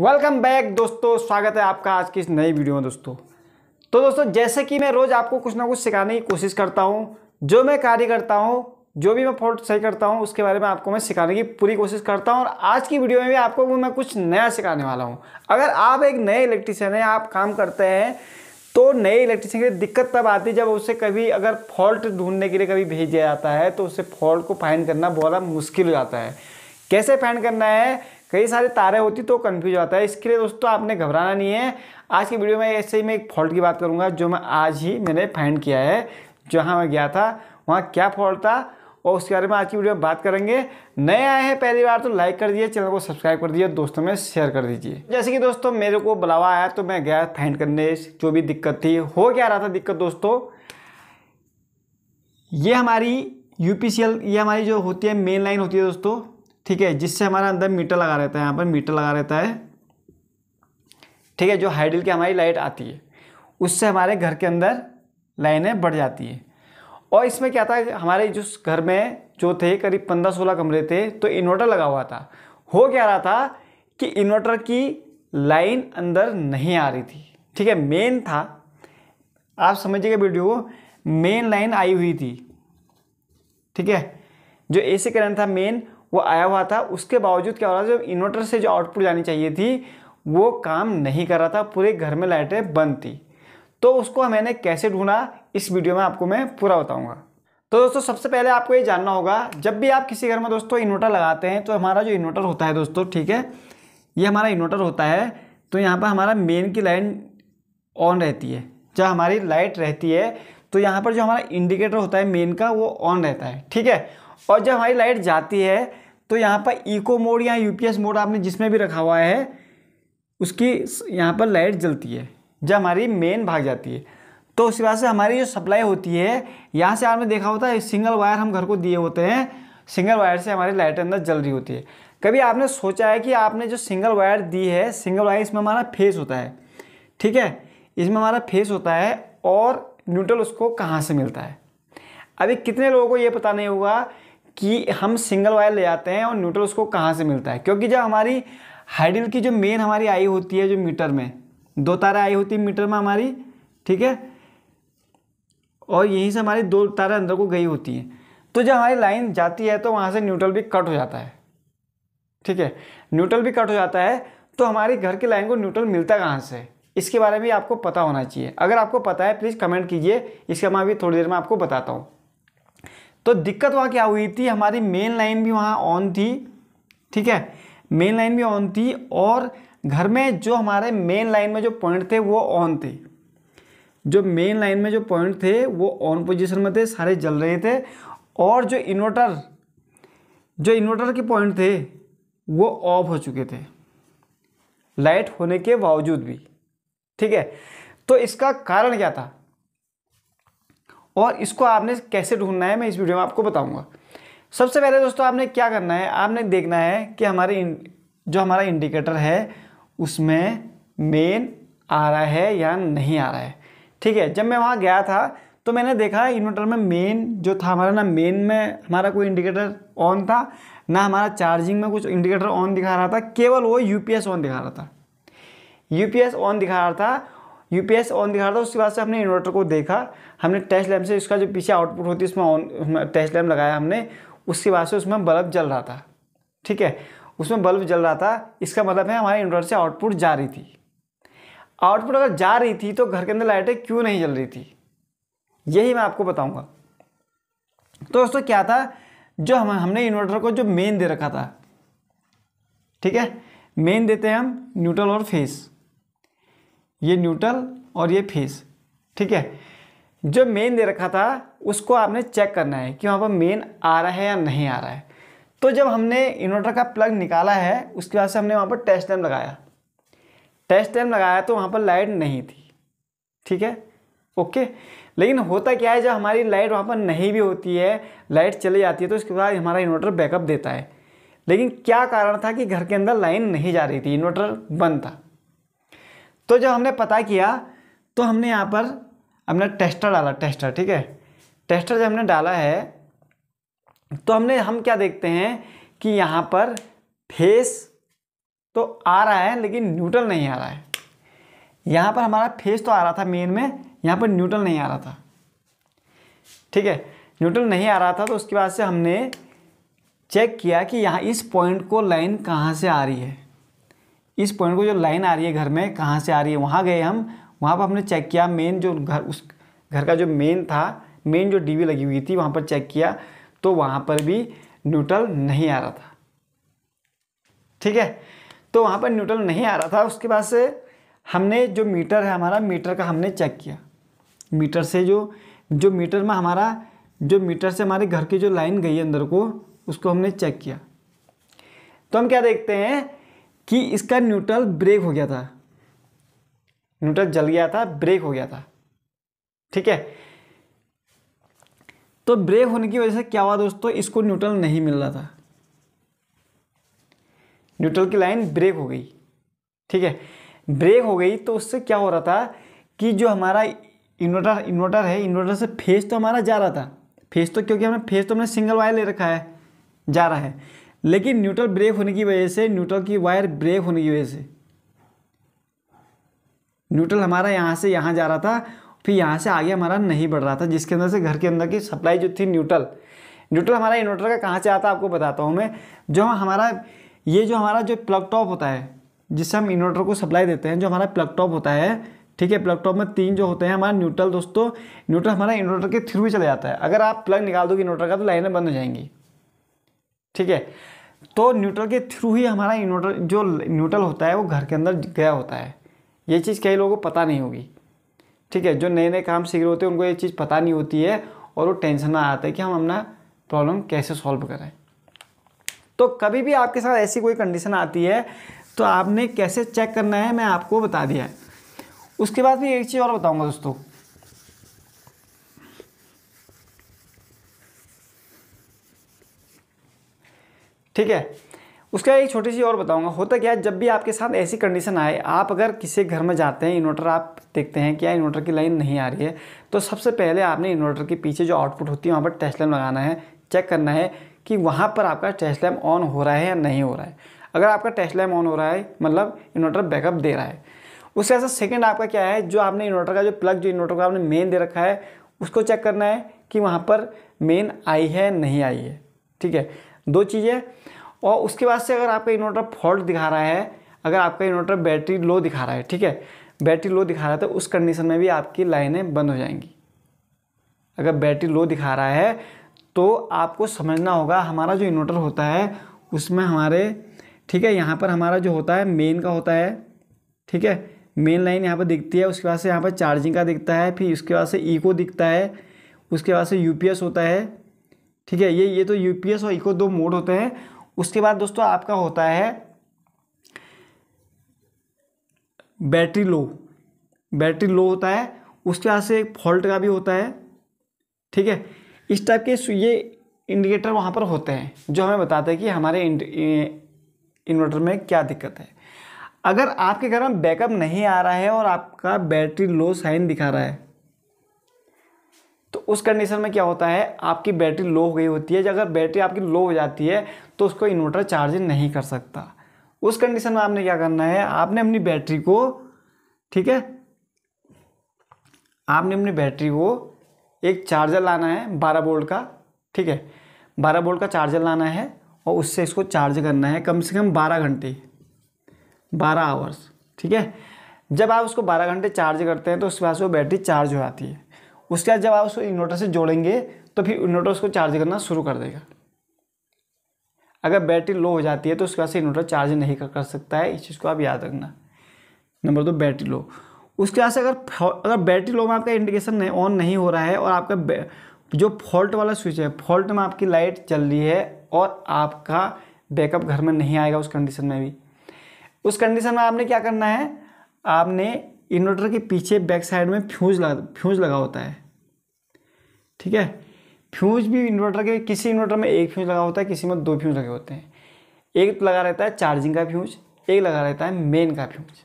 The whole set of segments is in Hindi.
वेलकम बैक दोस्तों स्वागत है आपका आज की इस नई वीडियो में दोस्तों तो दोस्तों जैसे कि मैं रोज़ आपको कुछ ना कुछ सिखाने की कोशिश करता हूँ जो मैं कार्य करता हूँ जो भी मैं फोटो सही करता हूँ उसके बारे में आपको मैं सिखाने की पूरी कोशिश करता हूँ और आज की वीडियो में भी आपको मैं कुछ नया सिखाने वाला हूँ अगर आप एक नए इलेक्ट्रिशियन हैं आप काम करते हैं तो नए इलेक्ट्रिशियन के लिए दिक्कत तब आती है जब उसे कभी अगर फॉल्ट ढूंढने के लिए कभी भेजा जाता है तो उसे फॉल्ट को फाइन करना बहुत मुश्किल हो जाता है कैसे फाइन करना है कई सारे तारे होती तो कन्फ्यूज आता है इसके लिए दोस्तों आपने घबराना नहीं है आज की वीडियो में ऐसे ही मैं एक फॉल्ट की बात करूँगा जो मैं आज ही मैंने फाइंड किया है जहाँ मैं गया था वहाँ क्या फॉल्ट था और उसके बारे में आज की वीडियो में बात करेंगे नए आए हैं पहली बार तो लाइक कर दीजिए चैनल को सब्सक्राइब कर दीजिए दोस्तों में शेयर कर दीजिए जैसे कि दोस्तों मेरे को बुलावा आया तो मैं गया फाइंड करने जो भी दिक्कत थी हो क्या रहा था दिक्कत दोस्तों ये हमारी यू ये हमारी जो होती है मेन लाइन होती है दोस्तों ठीक है जिससे हमारा अंदर मीटर लगा रहता है यहाँ पर मीटर लगा रहता है ठीक है जो हाइडल की हमारी लाइट आती है उससे हमारे घर के अंदर लाइनें बढ़ जाती है और इसमें क्या था हमारे जो घर में जो थे करीब पंद्रह सोलह कमरे थे तो इन्वर्टर लगा हुआ था हो क्या रहा था कि इन्वर्टर की लाइन अंदर नहीं आ रही थी ठीक है मेन था आप समझिएगा वीडियो को मेन लाइन आई हुई थी ठीक है जो सी करंट था मेन वो आया हुआ था उसके बावजूद क्या हो रहा था जब इन्वर्टर से जो आउटपुट जानी चाहिए थी वो काम नहीं कर रहा था पूरे घर में लाइटें बंद थी तो उसको मैंने कैसे ढूंढा इस वीडियो में आपको मैं पूरा बताऊँगा तो दोस्तों सबसे पहले आपको ये जानना होगा जब भी आप किसी घर में दोस्तों इन्वर्टर लगाते हैं तो हमारा जो इन्वर्टर होता है दोस्तों ठीक है ये हमारा इन्वर्टर होता है तो यहाँ पर हमारा मेन की लाइन ऑन रहती है जब हमारी लाइट रहती है तो यहाँ पर जो हमारा इंडिकेटर होता है मेन का वो ऑन रहता है ठीक है और जब हमारी लाइट जाती है तो यहाँ पर इको मोड या यूपीएस मोड आपने जिसमें भी रखा हुआ है उसकी यहाँ पर लाइट जलती है जब हमारी मेन भाग जाती है तो उसके बाद से हमारी जो सप्लाई होती है यहाँ से आपने देखा होता है सिंगल वायर हम घर को दिए होते हैं सिंगल वायर से हमारी लाइट अंदर जल रही होती है कभी आपने सोचा है कि आपने जो सिंगल वायर दी है सिंगल वायर इसमें हमारा फेस होता है ठीक है इसमें हमारा फेस होता है और न्यूट्रल उसको कहाँ से मिलता है अभी कितने लोगों को ये पता नहीं होगा कि हम सिंगल वायर ले जाते हैं और न्यूट्रल उसको कहाँ से मिलता है क्योंकि जब हमारी हाइड्रिल की जो मेन हमारी आई होती है जो मीटर में दो तारा आई होती है मीटर में हमारी ठीक है और यहीं से हमारी दो तारें अंदर को गई होती हैं तो जब हमारी लाइन जाती है तो वहाँ से न्यूट्रल भी कट हो जाता है ठीक है न्यूट्रल भी कट हो जाता है तो हमारे घर की लाइन को न्यूट्रल मिलता कहाँ से इसके बारे में आपको पता होना चाहिए अगर आपको पता है प्लीज़ कमेंट कीजिए इसका मैं अभी थोड़ी देर में आपको बताता हूँ तो दिक्कत वहाँ क्या हुई थी हमारी मेन लाइन भी वहाँ ऑन थी ठीक है मेन लाइन भी ऑन थी और घर में जो हमारे मेन लाइन में जो पॉइंट थे वो ऑन थे जो मेन लाइन में जो पॉइंट थे वो ऑन पोजीशन में थे सारे जल रहे थे और जो इन्वर्टर जो इन्वर्टर के पॉइंट थे वो ऑफ हो चुके थे लाइट होने के बावजूद भी ठीक है तो इसका कारण क्या था और इसको आपने कैसे ढूंढना है मैं इस वीडियो में आपको बताऊँगा सबसे पहले दोस्तों आपने क्या करना है आपने देखना है कि हमारे जो हमारा इंडिकेटर है उसमें मेन आ रहा है या नहीं आ रहा है ठीक है जब मैं वहाँ गया था तो मैंने देखा इन्वर्टर में मेन जो था हमारा ना मेन में हमारा कोई इंडिकेटर ऑन था ना हमारा चार्जिंग में कुछ इंडिकेटर ऑन दिखा रहा था केवल वो यूपीएस ऑन दिखा रहा था यूपीएस ऑन दिखा रहा था यू ऑन दिखा रहा था उसके बाद से हमने इन्वर्टर को देखा हमने टेस्ट लैम्प से उसका जो पीछे आउटपुट होती है उसमें ऑन टेस्ट लैम्प लगाया हमने उसके बाद से उसमें बल्ब जल रहा था ठीक है उसमें बल्ब जल रहा था इसका मतलब है हमारे इन्वर्टर से आउटपुट जा रही थी आउटपुट अगर जा रही थी तो घर के अंदर लाइटें क्यों नहीं जल रही थी यही मैं आपको बताऊंगा तो दोस्तों क्या था जो हम हमने इन्वर्टर को जो मेन दे रखा था ठीक है मेन देते हैं हम न्यूट्रल और फेस ये न्यूट्रल और ये फेस ठीक है जो मेन दे रखा था उसको आपने चेक करना है कि वहाँ पर मेन आ रहा है या नहीं आ रहा है तो जब हमने इन्वर्टर का प्लग निकाला है उसके बाद से हमने वहाँ पर टेस्ट टाइम लगाया टेस्ट टाइम लगाया तो वहाँ पर लाइट नहीं थी ठीक है ओके लेकिन होता क्या है जब हमारी लाइट वहाँ पर नहीं भी होती है लाइट चली जाती है तो उसके बाद हमारा इन्वर्टर बैकअप देता है लेकिन क्या कारण था कि घर के अंदर लाइन नहीं जा रही थी इन्वर्टर बंद था तो जब हमने पता किया तो हमने यहाँ पर हमने टेस्टर डाला टेस्टर ठीक है टेस्टर जब हमने डाला है तो हमने हम क्या देखते हैं कि यहाँ पर फेस तो आ रहा है लेकिन न्यूट्रल नहीं आ रहा है यहाँ पर हमारा फेस तो आ रहा था मेन में यहाँ पर न्यूट्रल नहीं आ रहा था ठीक है न्यूट्रल नहीं आ रहा था तो उसके बाद से हमने चेक किया कि यहाँ इस पॉइंट को लाइन कहाँ से आ रही है इस पॉइंट को जो लाइन आ रही है घर में कहाँ से आ रही है वहाँ गए हम वहाँ पर हमने चेक किया मेन जो घर उस घर का जो मेन था मेन जो डीवी लगी हुई थी वहाँ पर चेक किया तो वहाँ पर भी न्यूट्रल नहीं आ रहा था ठीक है तो वहाँ पर न्यूट्रल नहीं आ रहा था उसके बाद से हमने जो मीटर है हमारा मीटर का हमने चेक किया मीटर से जो जो मीटर में हमारा जो मीटर से हमारे घर की जो लाइन गई अंदर को उसको हमने चेक किया तो हम क्या देखते हैं कि इसका न्यूट्रल ब्रेक हो गया था न्यूट्रल जल गया था ब्रेक हो गया था ठीक है तो ब्रेक होने की वजह से क्या हुआ दोस्तों इसको न्यूट्रल नहीं मिल रहा था न्यूट्रल की लाइन ब्रेक हो गई ठीक है ब्रेक हो गई तो उससे क्या हो रहा था कि जो हमारा इन्वर्टर इन्वर्टर है इन्वर्टर से फेज तो हमारा जा रहा था फेज तो क्योंकि हमने फेज तो हमने सिंगल वायर ले रखा है जा रहा है लेकिन न्यूट्रल ब्रेक होने की वजह से न्यूट्रल की वायर ब्रेक होने की वजह से न्यूट्रल हमारा यहाँ से यहाँ जा रहा था फिर यहाँ से आगे हमारा नहीं बढ़ रहा था जिसके अंदर से घर के अंदर की सप्लाई जो थी न्यूट्रल न्यूट्रल हमारा इन्वर्टर का कहाँ से आता है आपको बताता हूँ मैं जो हमारा ये जो हमारा जो प्लग टॉप होता है जिससे हम इन्वर्टर को सप्लाई देते हैं जो हमारा प्लग टॉप होता है ठीक है प्लग टॉप में तीन जो होते हैं हमारा न्यूट्रल दोस्तों न्यूट्रल हमारा इन्वर्टर के थ्रू ही चले जाता है अगर आप प्लग निकाल दोगे इन्वर्टर का तो लाइनें बंद हो जाएंगी ठीक है तो न्यूट्रल के थ्रू ही हमारा इन्वर्टर जो न्यूट्रल होता है वो घर के अंदर गया होता है ये चीज़ कई लोगों को पता नहीं होगी ठीक है जो नए नए काम सीख रहे होते हैं उनको ये चीज़ पता नहीं होती है और वो टेंशन ना आता है कि हम अपना प्रॉब्लम कैसे सॉल्व करें तो कभी भी आपके साथ ऐसी कोई कंडीशन आती है तो आपने कैसे चेक करना है मैं आपको बता दिया है उसके बाद भी एक चीज़ और बताऊँगा दोस्तों ठीक है उसका एक छोटी सी और बताऊंगा होता क्या है जब भी आपके साथ ऐसी कंडीशन आए आप अगर किसी घर में जाते हैं इन्वर्टर आप देखते हैं क्या इन्वर्टर की लाइन नहीं आ रही है तो सबसे पहले आपने इन्वर्टर के पीछे जो आउटपुट होती है वहाँ पर टेस्ट लैम्प लगाना है चेक करना है कि वहाँ पर आपका टेस्ट लैम्प ऑन हो रहा है या नहीं हो रहा है अगर आपका टेस्ट लैम्प ऑन हो रहा है मतलब इन्वर्टर बैकअप दे रहा है उससे ऐसा सेकेंड आपका क्या है जो आपने इन्वर्टर का जो प्लग जो इन्वर्टर का आपने मेन दे रखा है उसको चेक करना है कि वहाँ पर मेन आई है नहीं आई है ठीक है दो चीज़ें और उसके बाद से अगर आपका इन्वर्टर फॉल्ट दिखा रहा है अगर आपका इन्वर्टर बैटरी लो दिखा रहा है ठीक है बैटरी लो दिखा रहा है तो उस कंडीशन में भी आपकी लाइनें बंद हो जाएंगी अगर बैटरी लो दिखा रहा है तो आपको समझना होगा हमारा जो इन्वर्टर होता है उसमें हमारे ठीक है यहाँ पर हमारा जो होता है मेन का होता है ठीक है मेन लाइन यहाँ पर दिखती है उसके बाद से यहाँ पर चार्जिंग का दिखता है फिर उसके बाद से ईको दिखता है उसके बाद से यूपीएस होता है ठीक है ये ये तो यूपीएस और इको दो मोड होते हैं उसके बाद दोस्तों आपका होता है बैटरी लो बैटरी लो होता है उसके बाद से एक फॉल्ट का भी होता है ठीक है इस टाइप के ये इंडिकेटर वहाँ पर होते हैं जो हमें बताते हैं कि हमारे इन्वर्टर में क्या दिक्कत है अगर आपके घर में बैकअप नहीं आ रहा है और आपका बैटरी लो साइन दिखा रहा है तो उस कंडीशन में क्या होता है आपकी बैटरी लो हो गई होती है अगर बैटरी आपकी लो हो जाती है तो उसको इन्वर्टर चार्ज नहीं कर सकता उस कंडीशन में आपने क्या करना है आपने अपनी बैटरी को ठीक है आपने अपनी बैटरी को एक चार्जर लाना है बारह वोल्ट का ठीक है बारह वोल्ट का चार्जर लाना है और उससे इसको चार्ज करना है कम से कम बारह घंटे बारह आवर्स ठीक है जब आप उसको बारह घंटे चार्ज करते हैं तो उसके बाद वो बैटरी चार्ज हो जाती है उसके बाद जब आप उसको इन्वर्टर से जोड़ेंगे तो फिर इन्वर्टर उसको चार्ज करना शुरू कर देगा अगर बैटरी लो हो जाती है तो उसके बाद से इन्वर्टर चार्ज नहीं कर, सकता है इस चीज़ को आप याद रखना नंबर दो बैटरी लो उसके बाद से अगर अगर बैटरी लो में आपका इंडिकेशन ऑन नहीं हो रहा है और आपका जो फॉल्ट वाला स्विच है फॉल्ट में आपकी लाइट चल रही है और आपका बैकअप घर में नहीं आएगा उस कंडीशन में भी उस कंडीशन में आपने क्या करना है आपने इन्वर्टर के पीछे बैक साइड में फ्यूज़ लगा फ्यूज़ लगा होता है ठीक है फ्यूज़ भी इन्वर्टर के किसी इन्वर्टर में एक फ्यूज़ लगा होता है किसी में दो फ्यूज़ लगे होते हैं एक तो लगा रहता है चार्जिंग का फ्यूज़ एक लगा रहता है मेन का फ्यूज़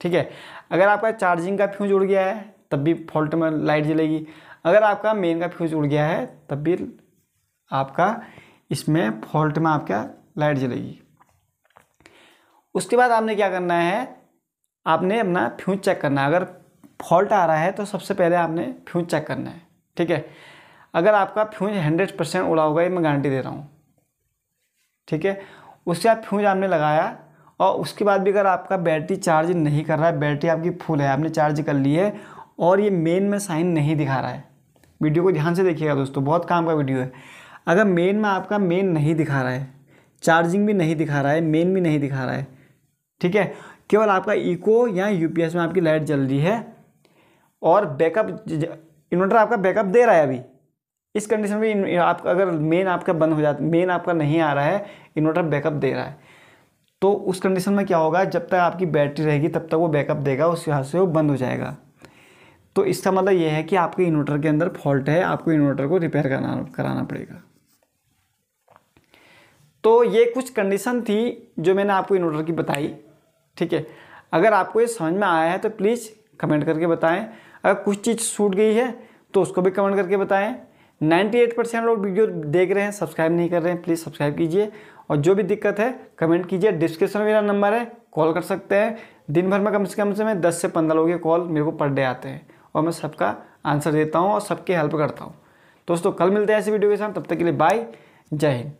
ठीक है अगर आपका चार्जिंग का फ्यूज़ उड़ गया है तब भी फॉल्ट में लाइट जलेगी अगर आपका मेन का फ्यूज़ उड़ गया है तब भी आपका इसमें फॉल्ट में आपका लाइट जलेगी उसके बाद आपने क्या करना है आपने अपना फ्यूज चेक करना है अगर फॉल्ट आ रहा है तो सबसे पहले आपने फ्यूज चेक करना है ठीक है अगर आपका फ्यूज हंड्रेड परसेंट उड़ा होगा ये मैं गारंटी दे रहा हूँ ठीक है उससे आप फ्यूज आपने लगाया और उसके बाद भी अगर आपका बैटरी चार्ज नहीं कर रहा है बैटरी आपकी फुल है आपने चार्ज कर ली है और ये मेन में साइन नहीं दिखा रहा है वीडियो को ध्यान से देखिएगा दोस्तों बहुत काम का वीडियो है अगर मेन में आपका मेन नहीं दिखा रहा है चार्जिंग भी नहीं दिखा रहा है मेन भी नहीं दिखा रहा है ठीक है केवल आपका इको या यूपीएस में आपकी लाइट जल रही है और बैकअप इन्वर्टर आपका बैकअप दे रहा है अभी इस कंडीशन में आप अगर मेन आपका बंद हो जाता मेन आपका नहीं आ रहा है इन्वर्टर बैकअप दे रहा है तो उस कंडीशन में क्या होगा जब तक आपकी बैटरी रहेगी तब तक वो बैकअप देगा उस हिसाब से वो बंद हो जाएगा तो इसका मतलब ये है कि आपके इन्वर्टर के अंदर फॉल्ट है आपको इन्वर्टर को रिपेयर कराना कराना पड़ेगा तो ये कुछ कंडीशन थी जो मैंने आपको इन्वर्टर की बताई ठीक है अगर आपको ये समझ में आया है तो प्लीज़ कमेंट करके बताएं अगर कुछ चीज़ छूट गई है तो उसको भी कमेंट करके बताएं 98 परसेंट लोग वीडियो देख रहे हैं सब्सक्राइब नहीं कर रहे हैं प्लीज़ सब्सक्राइब कीजिए और जो भी दिक्कत है कमेंट कीजिए डिस्क्रिप्शन में मेरा नंबर है कॉल कर सकते हैं दिन भर में कम से कम से मैं दस से पंद्रह लोगों के कॉल मेरे को पर डे आते हैं और मैं सबका आंसर देता हूँ और सबकी हेल्प करता हूँ दोस्तों कल मिलते हैं ऐसी वीडियो के साथ तब तक के लिए बाय जय हिंद